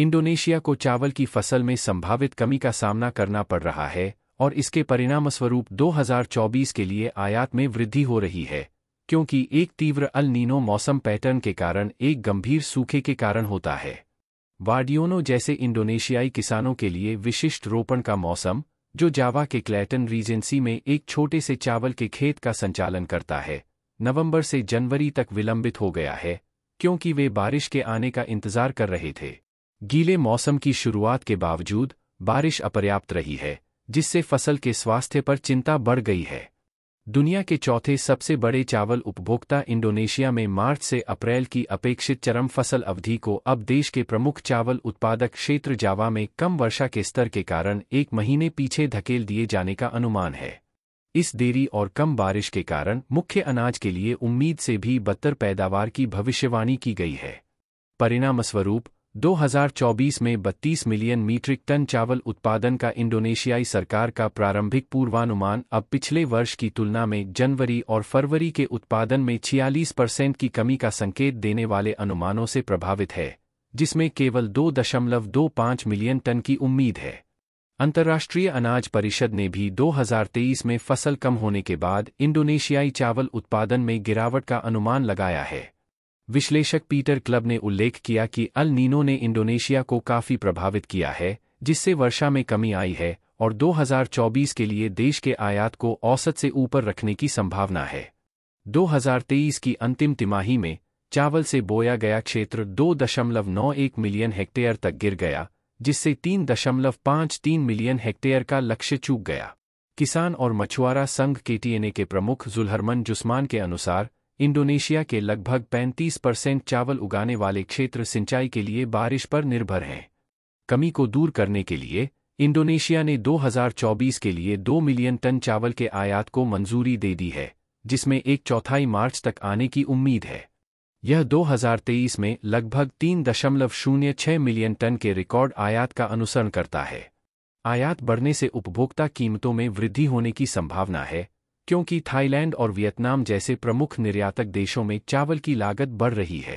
Indonesia को चावल की फसल में संभावित कमी का सामना करना पड़ रहा है और इसके परिणामस्वरूप 2024 के लिए आयात में वृद्धि हो रही है क्योंकि एक तीव्र अल नीनो मौसम पैटर्न के कारण एक गंभीर सूखे के कारण होता है वार्डियोनो जैसे इंडोनेशियाई किसानों के लिए विशिष्ट रोपण का मौसम जो जावा के क्लैटन रीजेंसी में एक छोटे से चावल के खेत का संचालन करता है नवंबर से जनवरी तक विलंबित हो गया है क्योंकि वे बारिश के आने का इंतजार कर रहे थे गीले मौसम की शुरुआत के बावजूद बारिश अपर्याप्त रही है जिससे फसल के स्वास्थ्य पर चिंता बढ़ गई है दुनिया के चौथे सबसे बड़े चावल उपभोक्ता इंडोनेशिया में मार्च से अप्रैल की अपेक्षित चरम फसल अवधि को अब देश के प्रमुख चावल उत्पादक क्षेत्र जावा में कम वर्षा के स्तर के कारण एक महीने पीछे धकेल दिए जाने का अनुमान है इस देरी और कम बारिश के कारण मुख्य अनाज के लिए उम्मीद से भी बदतर पैदावार की भविष्यवाणी की गई है परिणामस्वरूप 2024 में 32 मिलियन मीट्रिक टन चावल उत्पादन का इंडोनेशियाई सरकार का प्रारंभिक पूर्वानुमान अब पिछले वर्ष की तुलना में जनवरी और फरवरी के उत्पादन में 46 परसेंट की कमी का संकेत देने वाले अनुमानों से प्रभावित है जिसमें केवल 2.25 मिलियन टन की उम्मीद है अंतर्राष्ट्रीय अनाज परिषद ने भी 2023 में फसल कम होने के बाद इंडोनेशियाई चावल उत्पादन में गिरावट का अनुमान लगाया है विश्लेषक पीटर क्लब ने उल्लेख किया कि अल नीनो ने इंडोनेशिया को काफी प्रभावित किया है जिससे वर्षा में कमी आई है और 2024 के लिए देश के आयात को औसत से ऊपर रखने की संभावना है 2023 की अंतिम तिमाही में चावल से बोया गया क्षेत्र 2.91 मिलियन हेक्टेयर तक गिर गया जिससे 3.53 मिलियन हेक्टेयर का लक्ष्य चूक गया किसान और मछुआरा संघ केटीएनए के प्रमुख जुलहरमन जुस्मान के अनुसार इंडोनेशिया के लगभग 35 परसेंट चावल उगाने वाले क्षेत्र सिंचाई के लिए बारिश पर निर्भर हैं कमी को दूर करने के लिए इंडोनेशिया ने 2024 के लिए 2 मिलियन टन चावल के आयात को मंजूरी दे दी है जिसमें एक चौथाई मार्च तक आने की उम्मीद है यह 2023 में लगभग तीन दशमलव शून्य छह मिलियन टन के रिकॉर्ड आयात का अनुसरण करता है आयात बढ़ने से उपभोक्ता कीमतों में वृद्धि होने की संभावना है क्योंकि थाईलैंड और वियतनाम जैसे प्रमुख निर्यातक देशों में चावल की लागत बढ़ रही है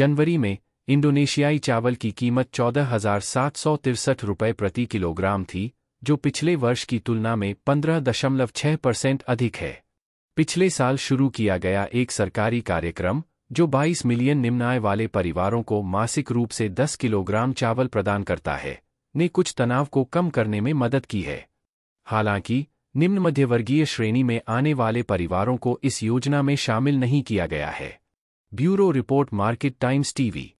जनवरी में इंडोनेशियाई चावल की कीमत चौदह हजार सात सौ तिरसठ रुपये प्रति किलोग्राम थी जो पिछले वर्ष की तुलना में पंद्रह दशमलव छह परसेंट अधिक है पिछले साल शुरू किया गया एक सरकारी कार्यक्रम जो 22 मिलियन निम्न आय वाले परिवारों को मासिक रूप से 10 किलोग्राम चावल प्रदान करता है ने कुछ तनाव को कम करने में मदद की है हालांकि निम्न मध्यवर्गीय श्रेणी में आने वाले परिवारों को इस योजना में शामिल नहीं किया गया है bureau report market times TV